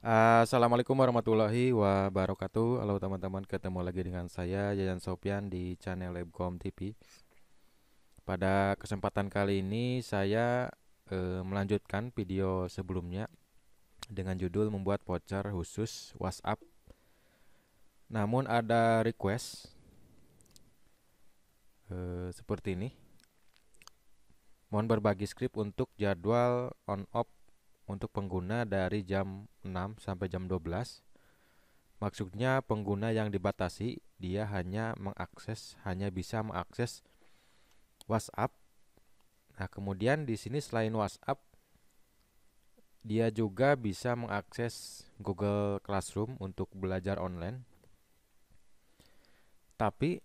Ah, assalamualaikum warahmatullahi wabarakatuh Halo teman-teman ketemu lagi dengan saya Yayan Sopian di channel Lebcom TV Pada kesempatan kali ini saya e, melanjutkan video sebelumnya Dengan judul membuat voucher khusus WhatsApp Namun ada request e, Seperti ini Mohon berbagi skrip untuk jadwal on-off untuk pengguna dari jam 6 sampai jam 12. Maksudnya pengguna yang dibatasi dia hanya mengakses hanya bisa mengakses WhatsApp. Nah, kemudian di sini selain WhatsApp dia juga bisa mengakses Google Classroom untuk belajar online. Tapi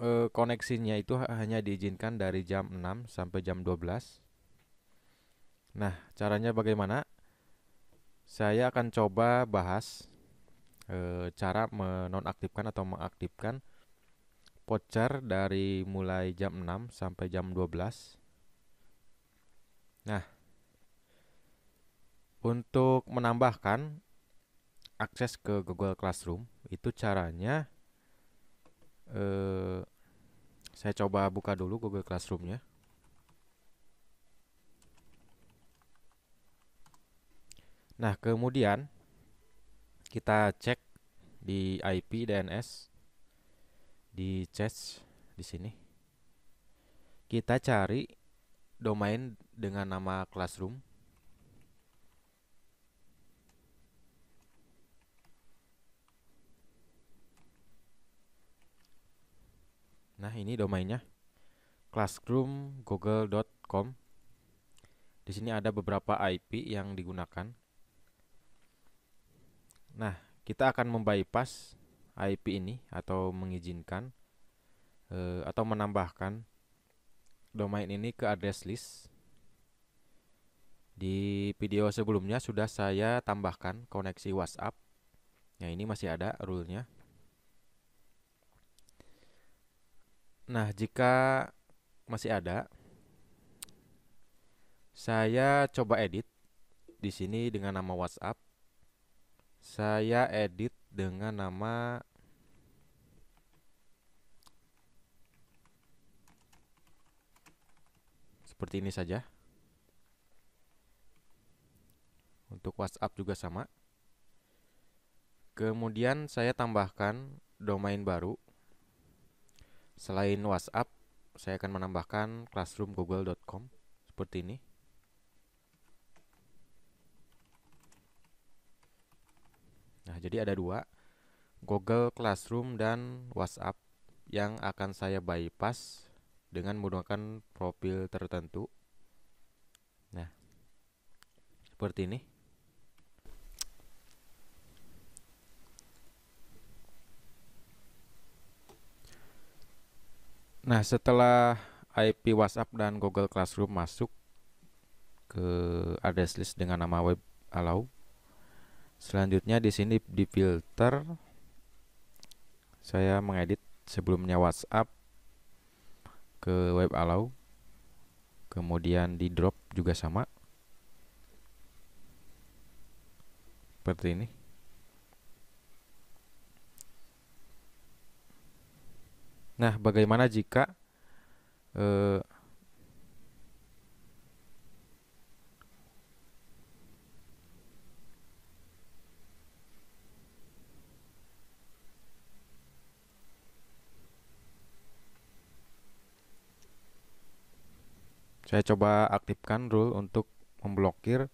e, koneksinya itu hanya diizinkan dari jam 6 sampai jam 12 Nah, caranya bagaimana? Saya akan coba bahas e, cara menonaktifkan atau mengaktifkan voucher dari mulai jam 6 sampai jam 12. Nah, untuk menambahkan akses ke Google Classroom, itu caranya eh, saya coba buka dulu Google Classroom-nya. Nah, kemudian kita cek di IP DNS di chat di sini. Kita cari domain dengan nama classroom. Nah, ini domainnya classroom.google.com. Di sini ada beberapa IP yang digunakan. Nah, kita akan membypass IP ini atau mengizinkan eh, atau menambahkan domain ini ke address list. Di video sebelumnya sudah saya tambahkan koneksi WhatsApp. nah ini masih ada rule-nya. Nah, jika masih ada saya coba edit di sini dengan nama WhatsApp saya edit dengan nama seperti ini saja untuk WhatsApp juga sama kemudian saya tambahkan domain baru selain WhatsApp saya akan menambahkan classroomgoogle.com seperti ini Nah, jadi ada dua, Google Classroom dan WhatsApp yang akan saya bypass dengan menggunakan profil tertentu. Nah, seperti ini. Nah, setelah IP WhatsApp dan Google Classroom masuk ke address list dengan nama web allow, selanjutnya di sini di filter saya mengedit sebelumnya WhatsApp ke web allow kemudian di drop juga sama seperti ini nah bagaimana jika eh, saya coba aktifkan rule untuk memblokir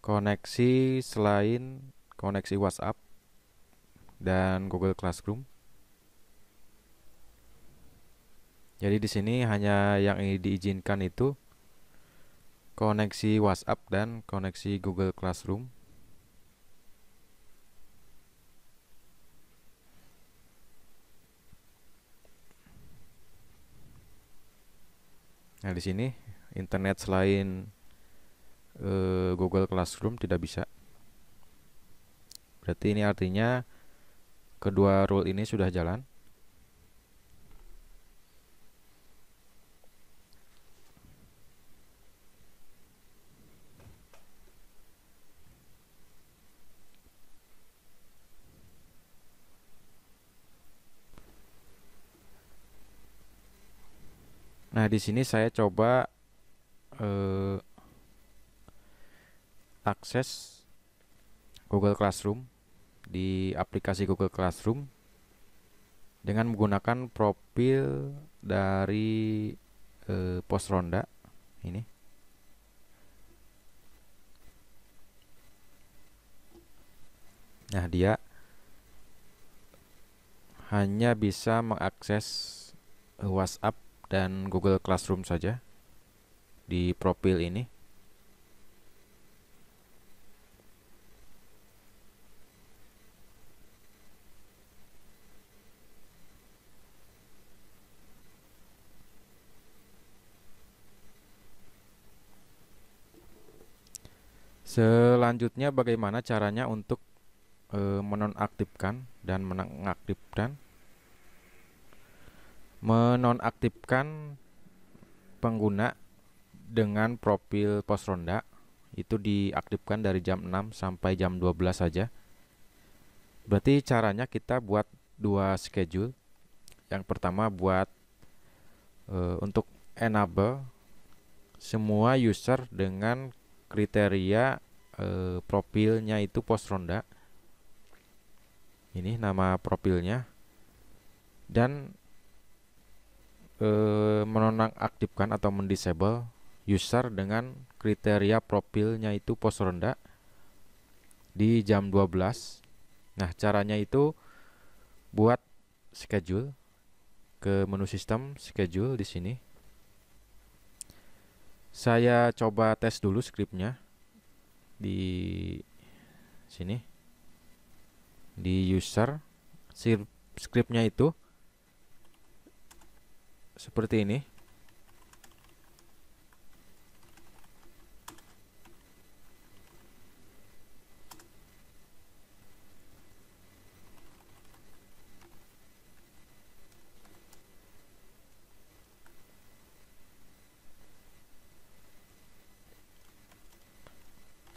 koneksi selain koneksi WhatsApp dan Google Classroom. Jadi di sini hanya yang diizinkan itu koneksi WhatsApp dan koneksi Google Classroom. Nah, di sini internet selain uh, Google Classroom tidak bisa. Berarti ini artinya kedua rule ini sudah jalan. Nah, di sini saya coba eh, akses Google Classroom di aplikasi Google Classroom dengan menggunakan profil dari eh, pos ronda ini. Nah, dia hanya bisa mengakses eh, WhatsApp dan Google Classroom saja di profil ini. Selanjutnya bagaimana caranya untuk e, menonaktifkan dan mengaktifkan menonaktifkan pengguna dengan profil pos ronda itu diaktifkan dari jam 6 sampai jam 12 saja. Berarti caranya kita buat dua schedule. Yang pertama buat e, untuk enable semua user dengan kriteria e, profilnya itu pos ronda. Ini nama profilnya. Dan Eh, menonaktifkan atau mendisable user dengan kriteria profilnya itu pos rendah di jam 12. Nah, caranya itu buat schedule ke menu sistem schedule di sini. Saya coba tes dulu scriptnya di sini di user scriptnya itu seperti ini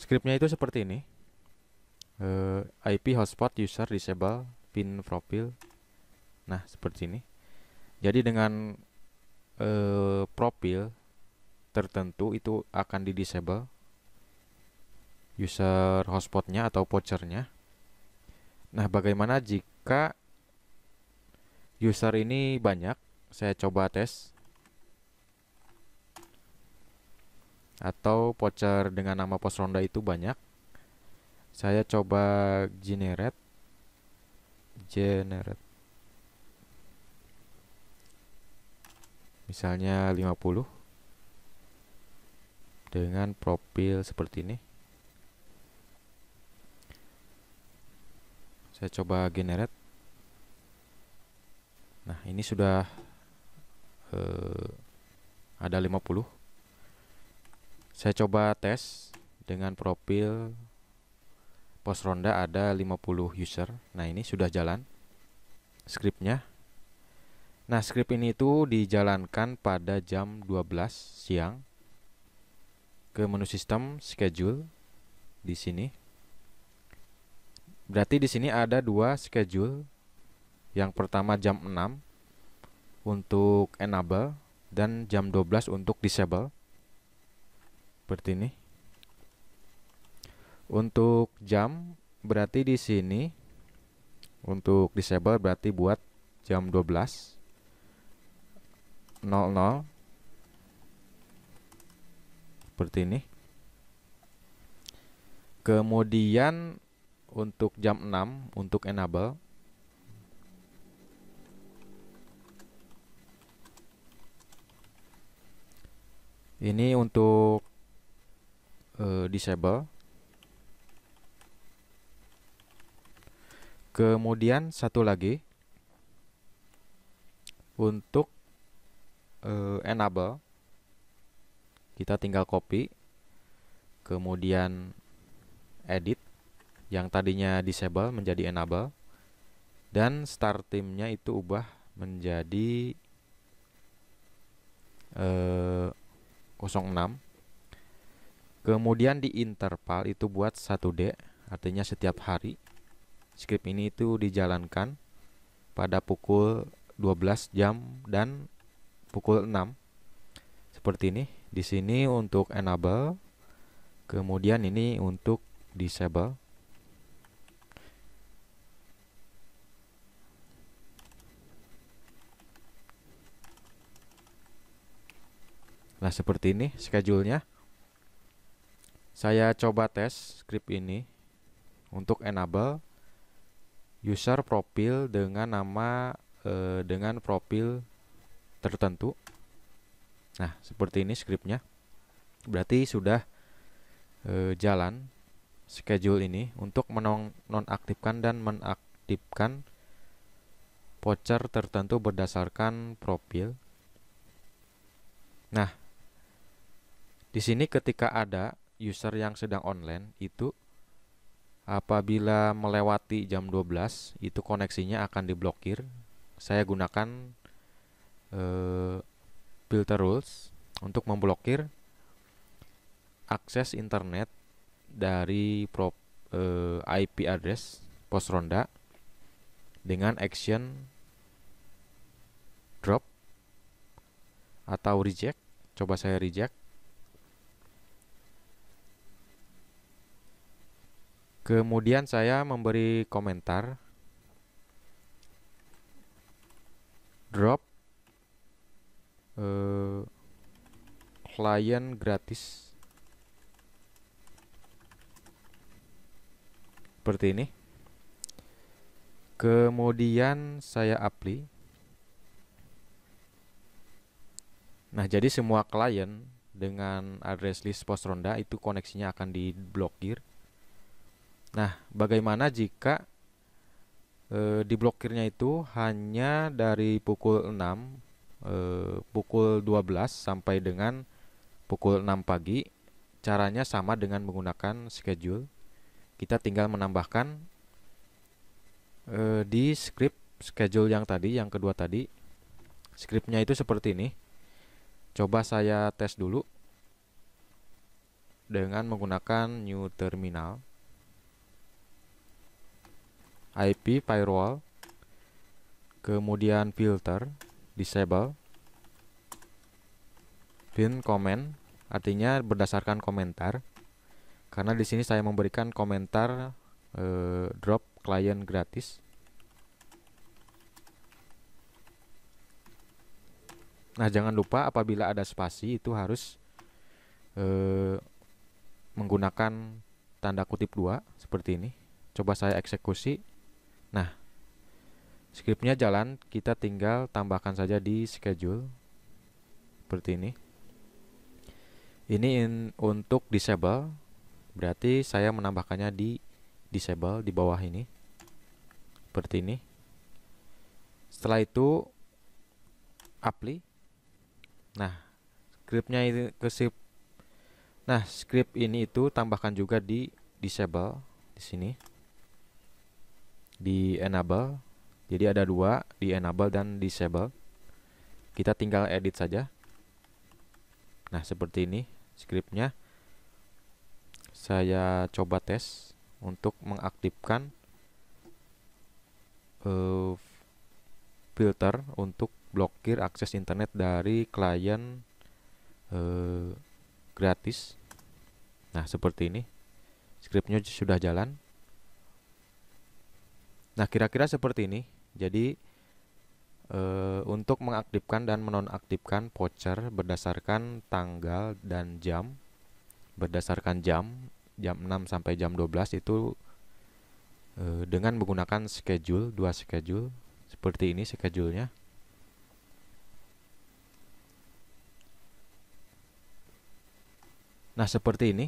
Scriptnya itu seperti ini. Uh, eh, IP hotspot user disable pin profile. Nah, seperti ini. Jadi dengan eh, profil tertentu itu akan di disable user hotspotnya atau vouchernya nah bagaimana jika user ini banyak saya coba tes atau voucher dengan nama pos ronda itu banyak saya coba generate generate misalnya 50 dengan profil seperti ini saya coba generate nah ini sudah eh, ada 50 saya coba tes dengan profil pos ronda ada 50 user nah ini sudah jalan scriptnya Nah, skrip ini itu dijalankan pada jam 12 siang ke menu sistem schedule di sini. Berarti di sini ada dua schedule. Yang pertama jam 6 untuk enable dan jam 12 untuk disable. Seperti ini. Untuk jam berarti di sini untuk disable berarti buat jam 12 00 seperti ini kemudian untuk jam 6 untuk enable ini untuk uh, disable kemudian satu lagi untuk uh, enable kita tinggal copy kemudian edit yang tadinya disable menjadi enable dan start timnya itu ubah menjadi uh, eh, 06 kemudian di interval itu buat 1D artinya setiap hari script ini itu dijalankan pada pukul 12 jam dan pukul 6 seperti ini di sini untuk enable kemudian ini untuk disable Nah seperti ini schedule-nya Saya coba tes script ini Untuk enable User profil dengan nama eh, Dengan profil tertentu. Nah, seperti ini scriptnya. Berarti sudah e, jalan schedule ini untuk menonaktifkan dan menaktifkan voucher tertentu berdasarkan profil. Nah, di sini ketika ada user yang sedang online itu apabila melewati jam 12 itu koneksinya akan diblokir. Saya gunakan uh, eh, filter rules untuk memblokir akses internet dari prop, uh, eh, IP address pos ronda dengan action drop atau reject. Coba saya reject. Kemudian saya memberi komentar drop uh, klien gratis seperti ini kemudian saya apply nah jadi semua klien dengan address list post ronda itu koneksinya akan diblokir nah bagaimana jika e, diblokirnya itu hanya dari pukul 6 Eh, pukul 12 sampai dengan pukul 6 pagi. Caranya sama dengan menggunakan schedule. Kita tinggal menambahkan eh, di script schedule yang tadi, yang kedua tadi. Scriptnya itu seperti ini. Coba saya tes dulu dengan menggunakan new terminal. IP firewall kemudian filter disable bin comment artinya berdasarkan komentar karena di sini saya memberikan komentar eh, drop client gratis nah jangan lupa apabila ada spasi itu harus eh, menggunakan tanda kutip dua seperti ini coba saya eksekusi nah Scriptnya jalan, kita tinggal tambahkan saja di schedule seperti ini. Ini in, untuk disable, berarti saya menambahkannya di disable di bawah ini. Seperti ini. Setelah itu apply. Nah, scriptnya ini ke script. Nah, script ini itu tambahkan juga di disable di sini. Di enable jadi ada dua, di enable dan disable. Kita tinggal edit saja. Nah, seperti ini scriptnya. Saya coba tes untuk mengaktifkan uh, filter untuk blokir akses internet dari klien uh, gratis. Nah, seperti ini. Scriptnya sudah jalan. Nah, kira-kira seperti ini. Jadi e, untuk mengaktifkan dan menonaktifkan voucher berdasarkan tanggal dan jam berdasarkan jam jam 6 sampai jam 12 itu e, dengan menggunakan schedule dua schedule seperti ini schedule-nya Nah, seperti ini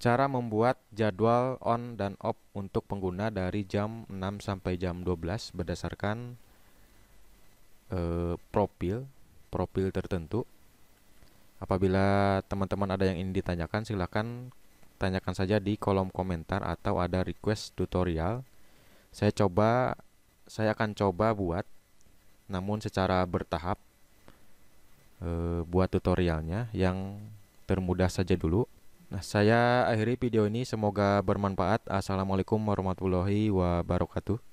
Cara membuat jadwal on dan off untuk pengguna dari jam 6 sampai jam 12 berdasarkan eh, profil profil tertentu. Apabila teman-teman ada yang ingin ditanyakan silahkan tanyakan saja di kolom komentar atau ada request tutorial. Saya coba saya akan coba buat namun secara bertahap e, buat tutorialnya yang termudah saja dulu. Nah, saya akhiri video ini. Semoga bermanfaat. Assalamualaikum warahmatullahi wabarakatuh.